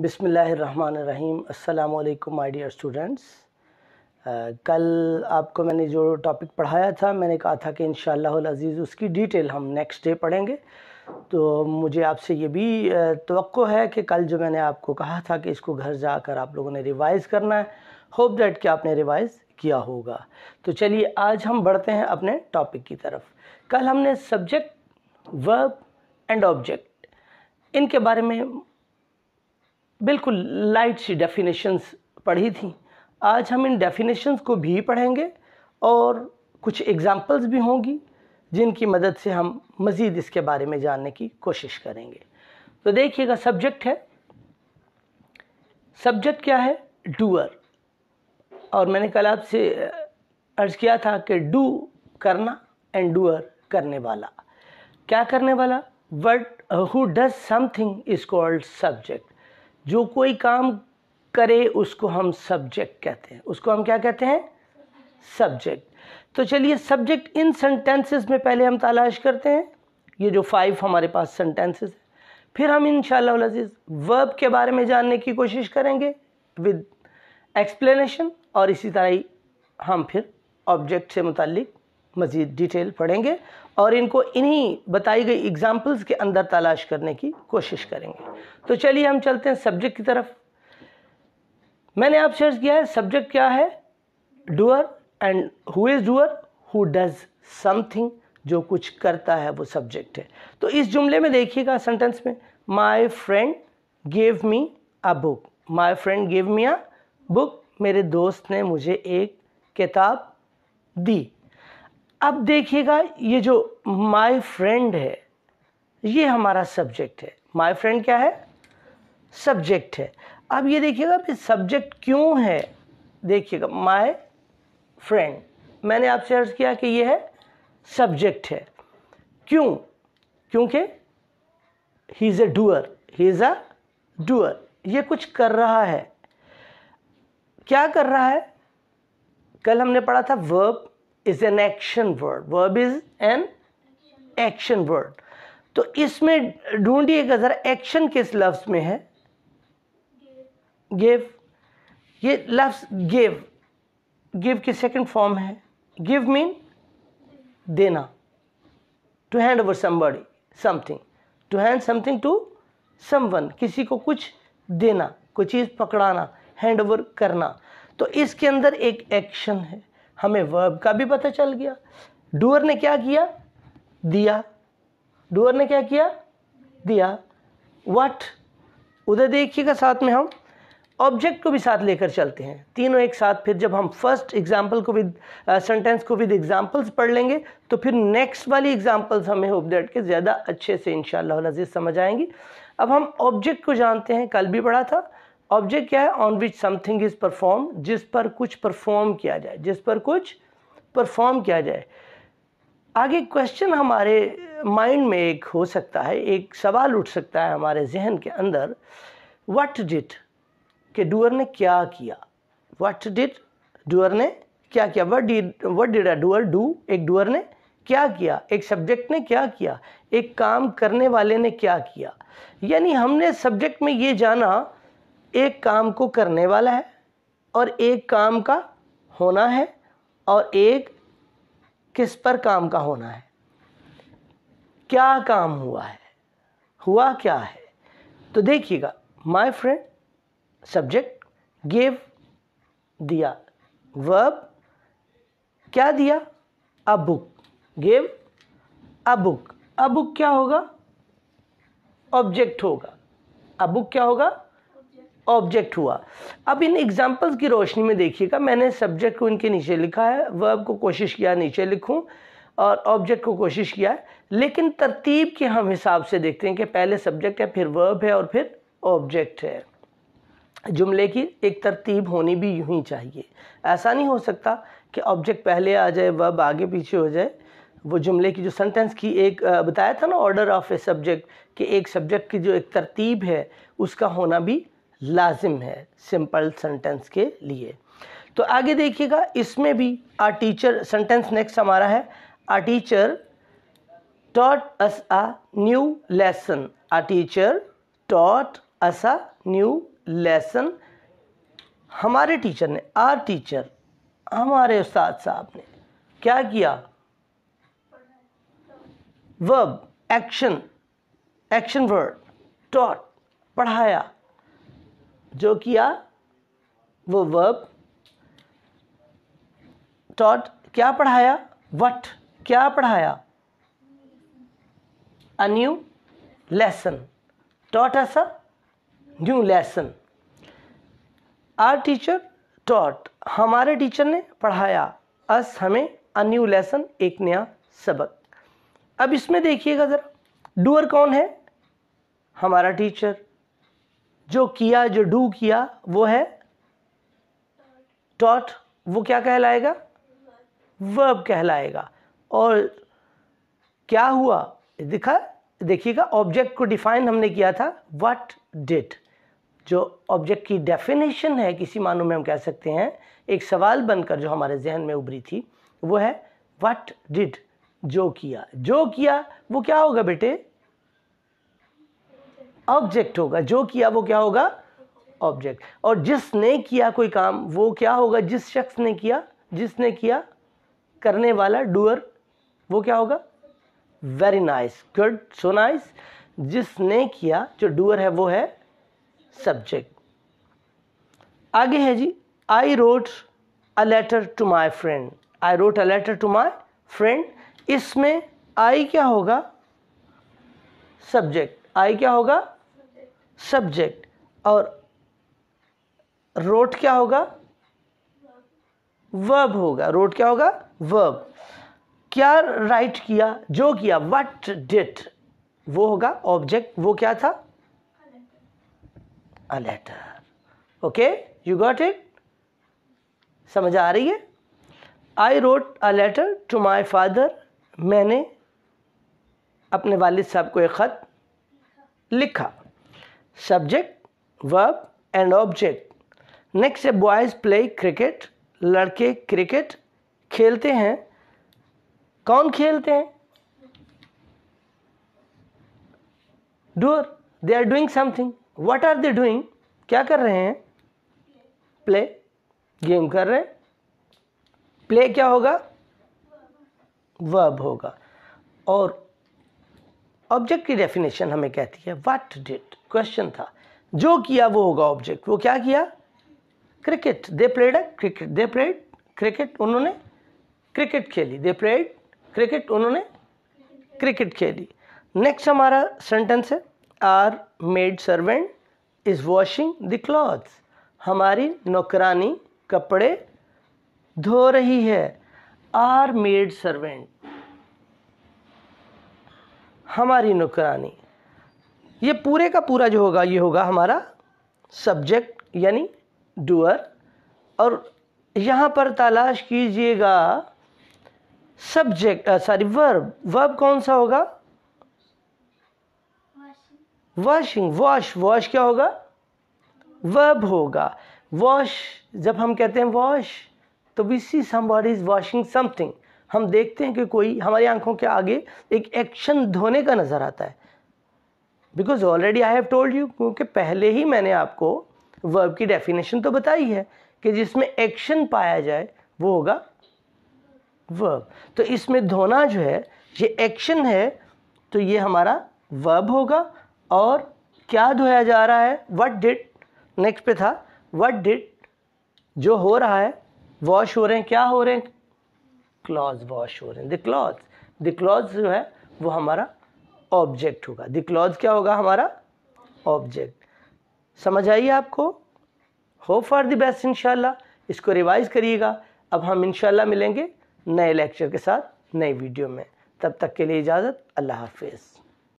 बिसमीम अल्लाम my dear students कल आपको मैंने जो टॉपिक पढ़ाया था मैंने कहा था कि इन अज़ीज़ उसकी डिटेल हम नेक्स्ट डे पढ़ेंगे तो मुझे आपसे ये भी तो है कि कल जो मैंने आपको कहा था कि इसको घर जाकर आप लोगों ने रिवाइज़ करना है होप डैट कि आपने रिवाइज़ किया होगा तो चलिए आज हम बढ़ते हैं अपने टॉपिक की तरफ कल हमने सब्जेक्ट वर्ब एंड ऑब्जेक्ट इनके बारे में बिल्कुल लाइट सी डेफिनेशंस पढ़ी थी आज हम इन डेफिनेशंस को भी पढ़ेंगे और कुछ एग्ज़ाम्पल्स भी होंगी जिनकी मदद से हम मज़ीद इसके बारे में जानने की कोशिश करेंगे तो देखिएगा सब्जेक्ट है सब्जेक्ट क्या है डूअर और मैंने कल आपसे अर्ज़ किया था कि डू करना एंड डूअर करने वाला क्या करने वाला word who does something is called subject जो कोई काम करे उसको हम सब्जेक्ट कहते हैं उसको हम क्या कहते हैं सब्जेक्ट तो चलिए सब्जेक्ट इन सेंटेंसेस में पहले हम तलाश करते हैं ये जो फाइव हमारे पास सेंटेंसेस है फिर हम इन शजीज़ वर्ब के बारे में जानने की कोशिश करेंगे विद एक्सप्लेनेशन और इसी तरह ही हम फिर ऑब्जेक्ट से मुतलिक मज़ीद डिटेल पढ़ेंगे और इनको इन्हीं बताई गई एग्ज़ाम्पल्स के अंदर तलाश करने की कोशिश करेंगे तो चलिए हम चलते हैं सब्जेक्ट की तरफ मैंने आप शर्च किया है सब्जेक्ट क्या है doer and who is doer who does something जो कुछ करता है वो सब्जेक्ट है तो इस जुमले में देखिएगा सेंटेंस में my friend gave me a book my friend gave me a book मेरे दोस्त ने मुझे एक किताब दी अब देखिएगा ये जो माय फ्रेंड है ये हमारा सब्जेक्ट है माय फ्रेंड क्या है सब्जेक्ट है अब ये देखिएगा कि सब्जेक्ट क्यों है देखिएगा माय फ्रेंड मैंने आपसे अर्ज किया कि ये है सब्जेक्ट है क्यों क्योंकि he is a doer he is a doer ये कुछ कर रहा है क्या कर रहा है कल हमने पढ़ा था verb is an action word verb is an action word तो इसमें ढूंढिएगा ज़रा एक्शन किस लफ्स में है गिव ये लफ्स गिव गिव की सेकंड फॉर्म है गिव मीन देना to hand over somebody something to hand something to someone किसी को कुछ देना कोई चीज़ पकड़ाना हैंड ओवर करना तो इसके अंदर एक एक्शन है हमें वर्ब का भी पता चल गया डूअर ने क्या किया दिया डूअर ने क्या किया दिया वट उधर देखिएगा साथ में हम ऑब्जेक्ट को भी साथ लेकर चलते हैं तीनों एक साथ फिर जब हम फर्स्ट एग्जाम्पल को विद सेंटेंस uh, को विद एग्जाम्पल्स पढ़ लेंगे तो फिर नेक्स्ट वाली एग्जाम्पल्स हमें होप डेट के ज़्यादा अच्छे से इन शजीज़ समझ आएंगी अब हम ऑब्जेक्ट को जानते हैं कल भी पढ़ा था ऑब्जेक्ट क्या है on which something is perform जिस पर कुछ परफॉर्म किया जाए जिस पर कुछ परफॉर्म किया जाए आगे क्वेश्चन हमारे माइंड में एक हो सकता है एक सवाल उठ सकता है हमारे जहन के अंदर वट डिट के डूअर ने क्या किया व्हाट डिट डूअर ने क्या किया what did what did a doer do एक डूअर ने क्या किया एक सब्जेक्ट ने क्या किया एक काम करने वाले ने क्या किया यानी हमने सब्जेक्ट में ये जाना एक काम को करने वाला है और एक काम का होना है और एक किस पर काम का होना है क्या काम हुआ है हुआ क्या है तो देखिएगा माई फ्रेंड सब्जेक्ट गेव दिया वर्ब क्या दिया a book gave a book a book क्या होगा ऑब्जेक्ट होगा अ बुक क्या होगा ऑब्जेक्ट हुआ अब इन एग्जाम्पल्स की रोशनी में देखिएगा मैंने सब्जेक्ट को इनके नीचे लिखा है वर्ब को कोशिश किया नीचे लिखूं और ऑब्जेक्ट को कोशिश किया है लेकिन तरतीब के हम हिसाब से देखते हैं कि पहले सब्जेक्ट है फिर वर्ब है और फिर ऑब्जेक्ट है जुमले की एक तरतीब होनी भी यूं ही चाहिए ऐसा नहीं हो सकता कि ऑब्जेक्ट पहले आ जाए वर्ब आगे पीछे हो जाए वो जुमले की जो सेंटेंस की एक बताया था ना ऑर्डर ऑफ ए सब्जेक्ट कि एक सब्जेक्ट की जो एक तरतीब है उसका होना भी लाजिम है सिंपल सेंटेंस के लिए तो आगे देखिएगा इसमें भी आ टीचर सेंटेंस नेक्स्ट हमारा है a teacher taught us a new lesson a teacher taught us a new lesson हमारे टीचर ने आर टीचर हमारे उस्ताद साहब ने क्या किया verb action action word taught पढ़ाया जो किया वो वर्ब टॉट क्या पढ़ाया वट क्या पढ़ाया a new lesson taught us a new lesson our teacher taught हमारे टीचर ने पढ़ाया अस हमें अ न्यू लेसन एक नया सबक अब इसमें देखिएगा ज़रा डूअर कौन है हमारा टीचर जो किया जो डू किया वो है टॉट वो क्या कहलाएगा वर्ब कहलाएगा और क्या हुआ दिखा देखिएगा ऑब्जेक्ट को डिफाइन हमने किया था व्हाट डिड जो ऑब्जेक्ट की डेफिनेशन है किसी मानों में हम कह सकते हैं एक सवाल बनकर जो हमारे जहन में उभरी थी वो है व्हाट डिड जो किया जो किया वो क्या होगा बेटे ऑब्जेक्ट होगा जो किया वो क्या होगा ऑब्जेक्ट और जिसने किया कोई काम वो क्या होगा जिस शख्स ने किया जिसने किया करने वाला डूअर वो क्या होगा very nice good so nice जिसने किया जो डूअर है वो है सब्जेक्ट आगे है जी I wrote a letter to my friend I wrote a letter to my friend इसमें आई क्या होगा सब्जेक्ट आई क्या होगा सब्जेक्ट और रोट क्या होगा वर्ब होगा रोट क्या होगा वर्ब क्या राइट किया जो किया वट डिट वो होगा ऑब्जेक्ट वो क्या था a letter okay you got it समझ आ रही है I wrote a letter to my father मैंने अपने वालिद साहब को एक ख़त लिखा subject verb and object next है बॉयज़ प्ले क्रिकेट लड़के क्रिकेट खेलते हैं कौन खेलते हैं doer they are doing something what are they doing क्या कर रहे हैं प्ले गेम कर रहे हैं प्ले क्या होगा वर्ब होगा और ऑब्जेक्ट की डेफिनेशन हमें कहती है व्हाट डिड क्वेश्चन था जो किया वो होगा ऑब्जेक्ट वो क्या किया cricket they played cricket they played cricket उन्होंने क्रिकेट खेली दे प्लेड क्रिकेट उन्होंने क्रिकेट खेली नेक्स्ट हमारा सेंटेंस है our maid servant is washing the clothes हमारी नौकरानी कपड़े धो रही है आर मेड सर्वेंट हमारी नुकरानी ये पूरे का पूरा जो होगा ये होगा हमारा सब्जेक्ट यानी डूअर और यहाँ पर तलाश कीजिएगा सब्जेक्ट सॉरी वर्ब वर्ब कौन सा होगा वॉशिंग वॉश वॉश क्या होगा वर्ब होगा वॉश जब हम कहते हैं वॉश तो we see somebody is washing something हम देखते हैं कि कोई हमारी आंखों के आगे एक एक्शन धोने का नज़र आता है because already I have told you क्योंकि पहले ही मैंने आपको वर्ब की डेफिनेशन तो बताई है कि जिसमें एक्शन पाया जाए वो होगा वर्ब तो इसमें धोना जो है ये एक्शन है तो ये हमारा वर्ब होगा और क्या धोया जा रहा है वट डिड नेक्स्ट पे था वट डिड जो हो रहा है वॉश हो रहे हैं क्या हो रहे हैं क्लॉज वॉश हो रहे हैं द क्लॉज द क्लॉज जो है वो हमारा ऑब्जेक्ट होगा द क्लॉज क्या होगा हमारा ऑब्जेक्ट समझ आइए आपको होप फॉर द बेस्ट इंशाल्लाह इसको रिवाइज करिएगा अब हम इंशाल्लाह मिलेंगे नए लेक्चर के साथ नए वीडियो में तब तक के लिए इजाज़त अल्लाह हाफिज़